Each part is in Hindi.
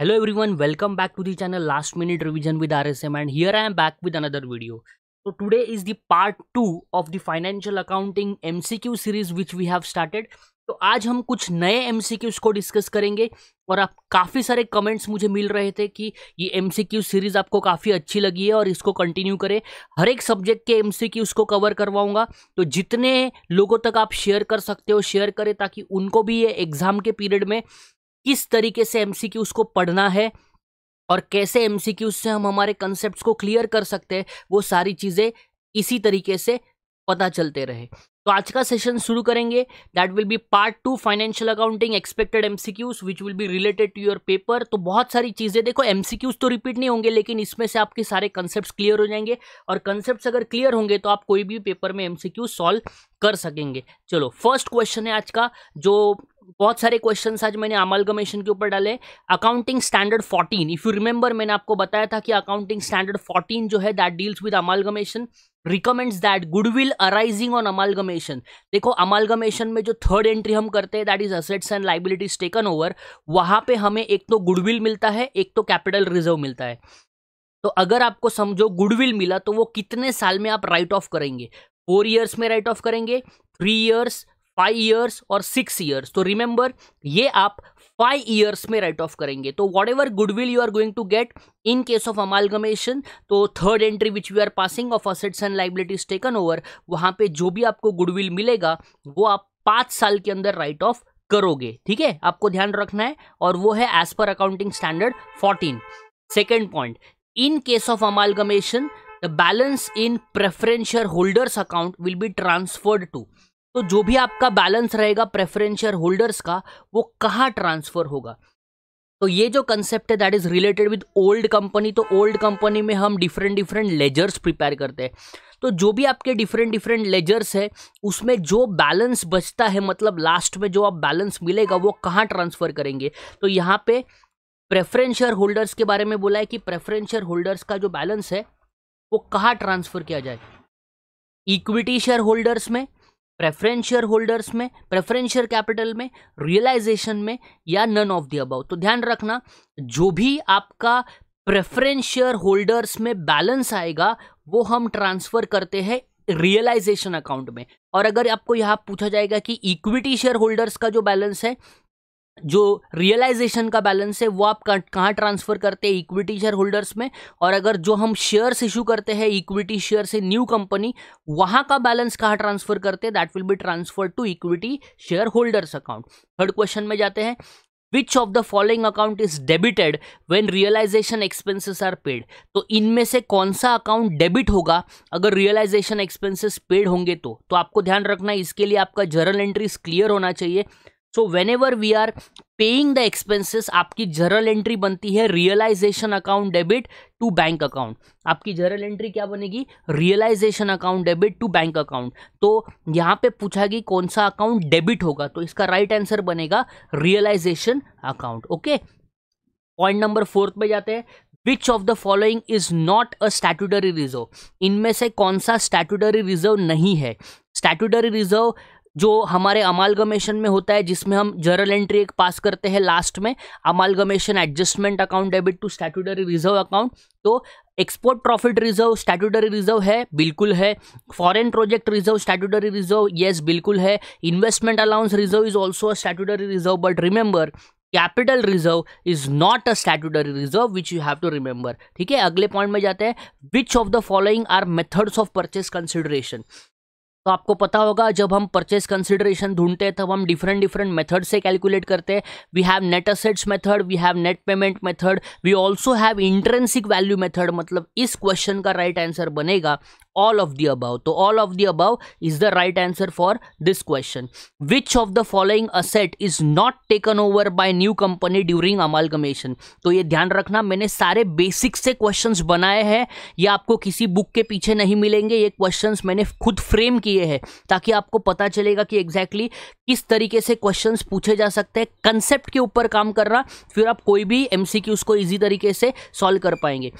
hello everyone welcome back to the channel last minute revision with RSM and here I am back with another video तो today is the part two of the financial accounting MCQ series which we have started तो आज हम कुछ नए एम को डिस्कस करेंगे और आप काफ़ी सारे कमेंट्स मुझे मिल रहे थे कि ये एम सीरीज़ आपको काफ़ी अच्छी लगी है और इसको कंटिन्यू करें हर एक सब्जेक्ट के एम को कवर करवाऊंगा तो जितने लोगों तक आप शेयर कर सकते हो शेयर करें ताकि उनको भी ये एग्ज़ाम के पीरियड में किस तरीके से एमसीक्यू उसको पढ़ना है और कैसे एमसीक्यू से हम हमारे कंसेप्ट को क्लियर कर सकते हैं वो सारी चीज़ें इसी तरीके से पता चलते रहे तो आज का सेशन शुरू करेंगे that will be part two financial accounting expected MCQs which will be related to your paper तो बहुत सारी चीज़ें देखो एमसीक्यूज तो रिपीट नहीं होंगे लेकिन इसमें से आपके सारे कंसेप्ट क्लियर हो जाएंगे और कंसेप्ट अगर क्लियर होंगे तो आप कोई भी पेपर में एमसीक्यू सॉल्व कर सकेंगे चलो फर्स्ट क्वेश्चन है आज का जो बहुत सारे क्वेश्चन आज मैंने अमलगमेशन के ऊपर डाले accounting standard 14 if you remember मैंने आपको बताया था कि अकाउंटिंग स्टैंडर्ड 14 जो है that deals with amalgamation recommends that goodwill arising on amalgamation देखो अमालगमेशन में जो थर्ड एंट्री हम करते हैं that is assets and liabilities taken over वहां पे हमें एक तो गुडविल मिलता है एक तो कैपिटल रिजर्व मिलता है तो अगर आपको समझो गुडविल मिला तो वो कितने साल में आप राइट ऑफ करेंगे फोर ईयर्स में राइट ऑफ करेंगे थ्री ईयर्स फाइव ईयर्स और सिक्स ईयर्स तो रिमेंबर ये आप फाइव ईयर्स में राइट ऑफ करेंगे तो whatever goodwill you are going to get in case of amalgamation तो third entry which we are passing of assets and liabilities taken over वहां पे जो भी आपको गुडविल मिलेगा वो आप पांच साल के अंदर राइट ऑफ करोगे ठीक है आपको ध्यान रखना है और वो है as per accounting standard fourteen second point in case of amalgamation the balance in preferential holders account will be transferred to तो जो भी आपका बैलेंस रहेगा प्रेफरेंस शेयर होल्डर्स का वो कहाँ ट्रांसफर होगा तो ये जो कंसेप्ट है that is related with old company तो ओल्ड कंपनी में हम डिफरेंट डिफरेंट लेजर्स प्रिपेयर करते हैं तो जो भी आपके डिफरेंट डिफरेंट लेजर्स है उसमें जो बैलेंस बचता है मतलब लास्ट में जो आप बैलेंस मिलेगा वो कहाँ ट्रांसफर करेंगे तो यहाँ पे प्रेफरेंस शेयर होल्डर्स के बारे में बोला है कि प्रेफरेंस शेयर होल्डर्स का जो बैलेंस है वो कहाँ ट्रांसफर किया जाए इक्विटी शेयर होल्डर्स में प्रेफरेंस शेयर होल्डर्स में प्रेफरेंस शेयर कैपिटल में रियलाइजेशन में या नन ऑफ द अबाउ तो ध्यान रखना जो भी आपका प्रेफरेंस शेयर होल्डर्स में बैलेंस आएगा वो हम ट्रांसफर करते हैं रियलाइजेशन अकाउंट में और अगर आपको यहाँ पूछा जाएगा कि इक्विटी शेयर होल्डर्स का जो बैलेंस है जो रियलाइजेशन का बैलेंस है वो आप कहाँ ट्रांसफ़र करते हैं इक्विटी शेयर होल्डर्स में और अगर जो हम शेयर्स इशू करते हैं इक्विटी शेयर से न्यू कंपनी वहाँ का बैलेंस कहाँ ट्रांसफ़र करते हैं that will be transfer to equity share holders account third question में जाते हैं which of the following account is debited when realisation expenses are paid तो इनमें से कौन सा अकाउंट डेबिट होगा अगर रियलाइजेशन एक्सपेंसेस पेड होंगे तो तो आपको ध्यान रखना इसके लिए आपका जर्नल एंट्रीज क्लियर होना चाहिए so whenever we are paying the expenses आपकी जर्नल एंट्री बनती है realisation account debit to bank account आपकी जर्नल एंट्री क्या बनेगी realisation account debit to bank account तो यहाँ पे पूछा कि कौन सा अकाउंट डेबिट होगा तो इसका राइट right आंसर बनेगा realisation account okay point number fourth पे जाते हैं which of the following is not a statutory reserve इनमें से कौन सा स्टैट्यूटरी रिजर्व नहीं है स्टैट्यूटरी रिजर्व जो हमारे अमालगमेशन में होता है जिसमें हम जर्नल एंट्री एक पास करते हैं लास्ट में amalgamation adjustment account debit to statutory reserve account तो export profit reserve statutory reserve है बिल्कुल है foreign project reserve statutory reserve yes बिल्कुल है investment allowance reserve is also a statutory reserve but remember capital reserve is not a statutory reserve which you have to remember ठीक है अगले पॉइंट में जाते हैं which of the following are methods of purchase consideration तो आपको पता होगा जब हम परचेस कंसिडरेशन ढूंढते हैं तब हम डिफरेंट डिफरेंट मेथड से कैलकुलेट करते हैं we have net assets method we have net payment method we also have intrinsic value method मतलब इस क्वेश्चन का राइट right आंसर बनेगा ऑल ऑफ दी अबाव तो all of the above is the right answer for this question which of the following asset is not taken over by new company during amalgamation तो ये ध्यान रखना मैंने सारे बेसिक से क्वेश्चन बनाए हैं ये आपको किसी बुक के पीछे नहीं मिलेंगे ये क्वेश्चन मैंने खुद फ्रेम किए हैं ताकि आपको पता चलेगा कि एग्जैक्टली exactly किस तरीके से क्वेश्चन पूछे जा सकते हैं कंसेप्ट के ऊपर काम करना फिर आप कोई भी एम सी एमसीक्यूज को इजी तरीके से सॉल्व कर पाएंगे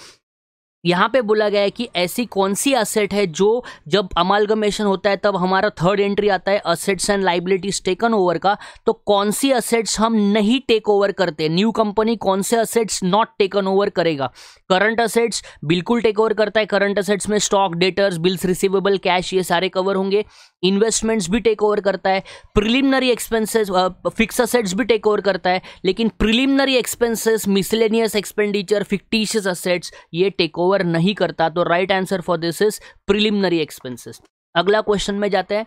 यहाँ पे बोला गया है कि ऐसी कौन सी असेट है जो जब अमालगमेशन होता है तब हमारा थर्ड एंट्री आता है assets and liabilities taken over का तो कौन सी असेट्स हम नहीं टेक ओवर करते न्यू कंपनी कौन से असेट्स नॉट टेकन ओवर करेगा करंट असेट्स बिल्कुल टेक ओवर करता है करंट असेट्स में stock debtors bills receivable cash ये सारे कवर होंगे इन्वेस्टमेंट्स भी टेक ओवर करता है प्रिलिमिनरी एक्सपेंसेस फिक्स असेट्स भी टेक ओवर करता है लेकिन preliminary expenses miscellaneous expenditure fictitious assets ये टेक ओवर कवर नहीं करता तो right answer for this is preliminary expenses अगला क्वेश्चन में जाते हैं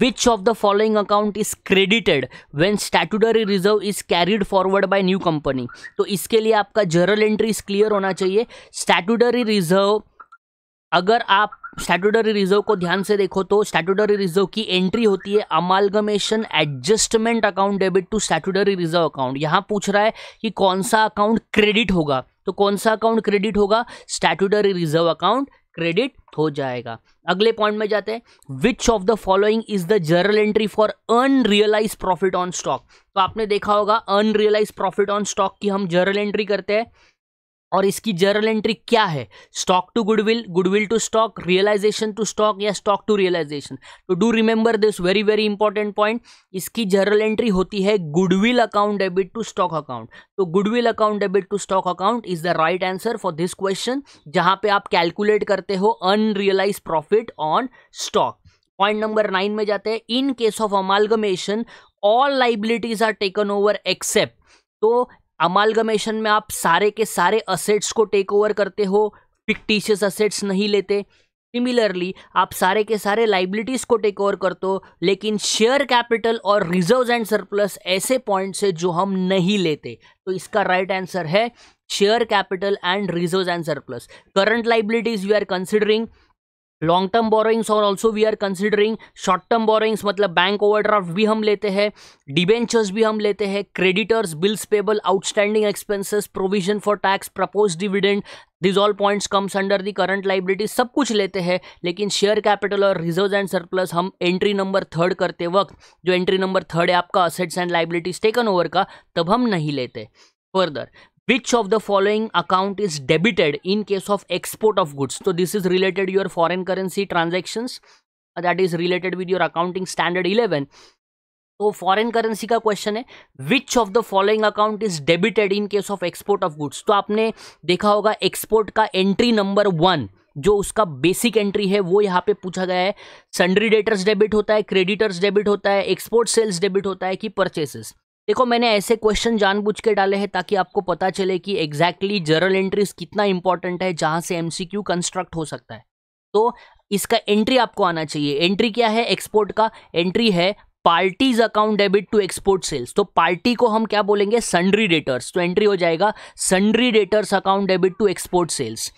which of the following account is credited when statutory reserve is carried forward by new company तो इसके लिए आपका जर्नल एंट्रीज क्लियर होना चाहिए स्टैटूटरी रिजर्व अगर आप स्टैटूटरी रिजर्व को ध्यान से देखो तो स्टैटूटरी रिजर्व की एंट्री होती है amalgamation adjustment account debit to statutory reserve account यहाँ पूछ रहा है कि कौन सा अकाउंट क्रेडिट होगा तो कौन सा अकाउंट क्रेडिट होगा स्टैट्यूटरी रिजर्व अकाउंट क्रेडिट हो जाएगा अगले पॉइंट में जाते हैं which of the following is the journal entry for unrealised profit on stock तो आपने देखा होगा अनरियलाइज प्रॉफिट ऑन स्टॉक की हम जर्नल एंट्री करते हैं और इसकी जर्नल एंट्री क्या है stock to goodwill goodwill to stock realisation to stock या स्टॉक टू रियलाइजेशन तो do remember this very very important point इसकी जर्नल एंट्री होती है goodwill account debit to stock account तो goodwill account debit to stock account is the right answer for this question जहां पे आप कैलकुलेट करते हो unrealised profit on stock point number nine में जाते हैं in case of amalgamation all liabilities are taken over except तो अमालगमेशन में आप सारे के सारे असेट्स को टेक ओवर करते हो फिक्टिशियस असेट्स नहीं लेते सिमिलरली आप सारे के सारे लाइबिलिटीज़ को टेक ओवर करते हो लेकिन शेयर कैपिटल और रिजर्व एंड सरप्लस ऐसे पॉइंट्स है जो हम नहीं लेते तो इसका राइट right आंसर है share capital and reserve and surplus current liabilities you are considering long term borrowings और also we are considering short term borrowings मतलब बैंक ओवरड्राफ्ट भी हम लेते हैं डिबेंचर्स भी हम लेते हैं creditors bills payable outstanding expenses provision for tax proposed dividend these all points comes under the current liability सब कुछ लेते हैं लेकिन शेयर कैपिटल और रिजर्व एंड सरप्लस हम एंट्री नंबर थर्ड करते वक्त जो एंट्री नंबर थर्ड है आपका assets and liabilities taken over का तब हम नहीं लेते further which of the following account is debited in case of export of goods so this is related your foreign currency transactions that is related with your accounting standard 11 तो फॉरेन करेंसी का क्वेश्चन है which of the following account is debited in case of export of goods तो आपने देखा होगा एक्सपोर्ट का एंट्री नंबर वन जो उसका बेसिक एंट्री है वो यहाँ पे पूछा गया है सन्ड्री डेटर्स डेबिट होता है क्रेडिटर्स डेबिट होता है एक्सपोर्ट सेल्स डेबिट होता है कि परचेसेस देखो मैंने ऐसे क्वेश्चन जानबूझ के डाले हैं ताकि आपको पता चले कि एग्जैक्टली जर्नल एंट्रीज कितना इंपॉर्टेंट है जहां से एमसीक्यू कंस्ट्रक्ट हो सकता है तो इसका एंट्री आपको आना चाहिए एंट्री क्या है एक्सपोर्ट का एंट्री है parties account debit to export sales तो पार्टी को हम क्या बोलेंगे सन्ड्री डेटर्स तो एंट्री हो जाएगा sundry debtors account debit to export sales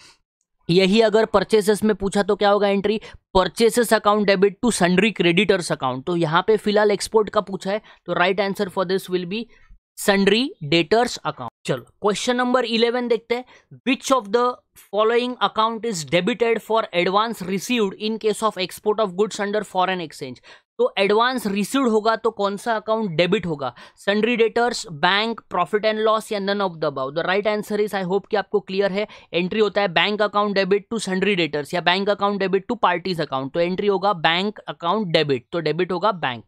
यही अगर परचेसेस में पूछा तो क्या होगा entry purchases account debit to sundry creditors account तो यहाँ पे फिलहाल एक्सपोर्ट का पूछा है तो right answer for this will be sundry debtors account चलो क्वेश्चन नंबर इलेवन देखते हैं which of the following account is debited for advance received in case of export of goods under foreign exchange तो एडवांस रिसीव होगा तो कौन सा अकाउंट डेबिट होगा sundry debtors bank profit and loss या none of the above the right answer is I hope कि आपको क्लियर है एंट्री होता है bank account debit to sundry debtors या bank account debit to parties account तो एंट्री होगा बैंक अकाउंट डेबिट तो डेबिट होगा बैंक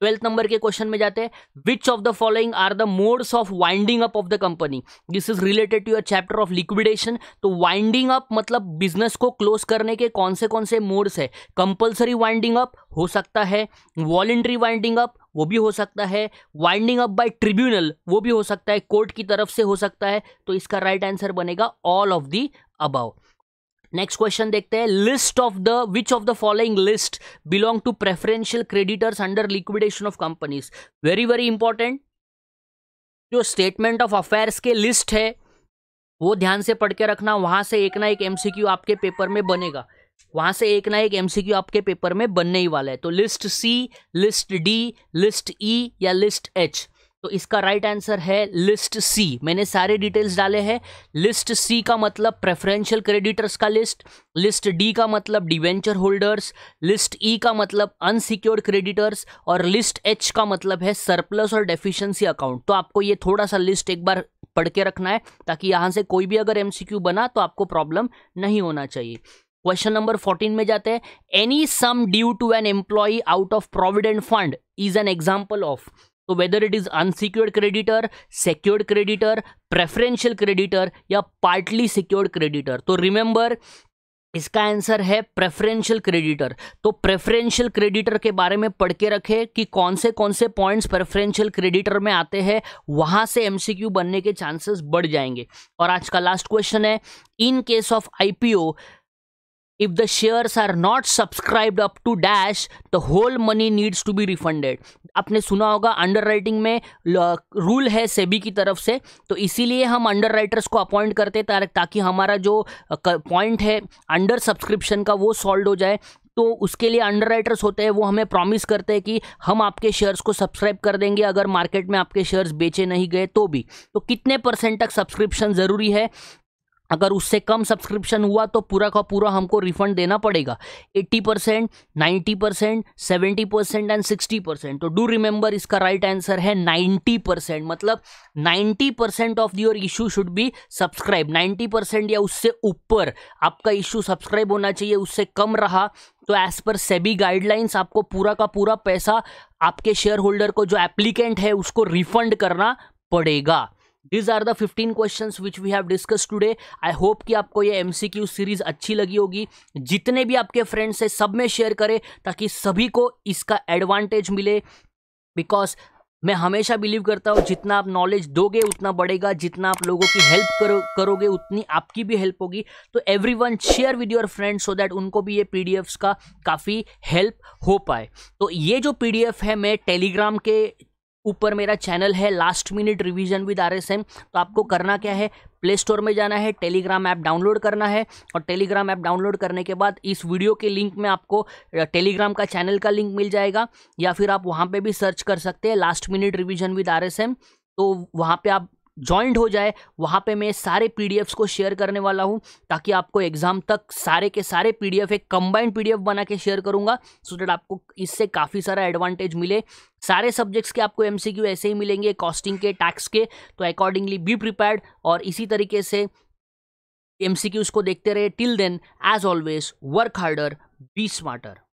ट्वेल्थ नंबर के क्वेश्चन में जाते हैं which of the following are the modes of winding up of the company this is related to uh chapter of liquidation तो वाइंडिंग अप मतलब बिजनेस को क्लोज करने के कौन से कौन से मोड्स है कंपल्सरी वाइंडिंग अप हो सकता है वॉलेंट्री वाइंडिंग अप वो भी हो सकता है वाइंडिंग अप बाय ट्रिब्यूनल वो भी हो सकता है कोर्ट की तरफ से हो सकता है तो इसका राइट right आंसर बनेगा all of the above next question देखते हैं list of the which of the following list belong to preferential creditors under liquidation of companies very very important जो स्टेटमेंट ऑफ अफेयर्स के लिस्ट है वो ध्यान से पढ़ के रखना वहां से एक ना एक एमसीक्यू आपके पेपर में बनेगा वहां से एक ना एक एमसीक्यू आपके पेपर में बनने ही वाला है तो list C list D list E या लिस्ट एच तो इसका राइट right आंसर है लिस्ट सी मैंने सारे डिटेल्स डाले हैं लिस्ट सी का मतलब प्रेफरेंशियल क्रेडिटर्स का लिस्ट लिस्ट डी का मतलब debenture holders list E e का मतलब अनसिक्योर्ड क्रेडिटर्स और लिस्ट एच का मतलब है सरप्लस और डेफिशिएंसी अकाउंट तो आपको ये थोड़ा सा लिस्ट एक बार पढ़ के रखना है ताकि यहाँ से कोई भी अगर एमसीक्यू बना तो आपको प्रॉब्लम नहीं होना चाहिए क्वेश्चन नंबर फोर्टीन में जाते हैं any sum due to an employee out of provident fund is an example of तो whether it is unsecured creditor secured creditor preferential creditor या पार्टली सिक्योर्ड क्रेडिटर तो रिमेंबर इसका आंसर है प्रेफरेंशियल क्रेडिटर तो प्रेफरेंशियल क्रेडिटर के बारे में पढ़ के रखें कि कौन से कौन से पॉइंट्स प्रेफरेंशियल क्रेडिटर में आते हैं वहां से एमसीक्यू बनने के चांसेस बढ़ जाएंगे और आज का लास्ट क्वेश्चन है in case of IPO if the shares are not subscribed up to dash the whole money needs to be refunded आपने सुना होगा अंडर राइटिंग में रूल है सेबी की तरफ से तो इसीलिए हम अंडर राइटर्स को अपॉइंट करते ताकि हमारा जो पॉइंट है अंडर सब्सक्रिप्शन का वो सॉल्व हो जाए तो उसके लिए अंडर राइटर्स होते हैं वो हमें प्रॉमिस करते हैं कि हम आपके शेयर्स को सब्सक्राइब कर देंगे अगर मार्केट में आपके शेयर्स बेचे नहीं गए तो भी तो कितने परसेंट तक सब्सक्रिप्शन ज़रूरी है अगर उससे कम सब्सक्रिप्शन हुआ तो पूरा का पूरा हमको रिफंड देना पड़ेगा 80 percent ninety percent seventy percent and sixty percent तो डू रिमेंबर इसका राइट right आंसर है 90 परसेंट मतलब 90 percent of your issue should be subscribe 90 percent या उससे ऊपर आपका इशू सब्सक्राइब होना चाहिए उससे कम रहा तो एज पर सेबी गाइडलाइंस आपको पूरा का पूरा पैसा आपके शेयर होल्डर को जो एप्लीकेंट है उसको रिफंड करना पड़ेगा these are the fifteen question which we have discuss today I hope कि आपको ये एम सीरीज अच्छी लगी होगी जितने भी आपके फ्रेंड्स हैं सब में शेयर करें ताकि सभी को इसका एडवांटेज मिले बिकॉज मैं हमेशा बिलीव करता हूँ जितना आप नॉलेज दोगे उतना बढ़ेगा जितना आप लोगों की हेल्प करो करोगे उतनी आपकी भी हेल्प होगी तो every one share with your friend so that उनको भी ये पी का काफ़ी हेल्प हो पाए तो ये जो पी है मैं टेलीग्राम के ऊपर मेरा चैनल है last minute revision with R S M तो आपको करना क्या है प्ले स्टोर में जाना है टेलीग्राम ऐप डाउनलोड करना है और टेलीग्राम ऐप डाउनलोड करने के बाद इस वीडियो के लिंक में आपको टेलीग्राम का चैनल का लिंक मिल जाएगा या फिर आप वहाँ पर भी सर्च कर सकते हैं last minute revision with R S M तो वहाँ पर आप ज्वाइंट हो जाए वहाँ पे मैं सारे पीडीएफ्स को शेयर करने वाला हूँ ताकि आपको एग्ज़ाम तक सारे के सारे पीडीएफ एक कंबाइंड पीडीएफ बना के शेयर करूँगा सो दैट आपको इससे काफ़ी सारा एडवांटेज मिले सारे सब्जेक्ट्स के आपको एम ऐसे ही मिलेंगे कॉस्टिंग के टैक्स के तो अकॉर्डिंगली बी प्रिपेयर्ड और इसी तरीके से एम को देखते रहे till then as always work harder be smarter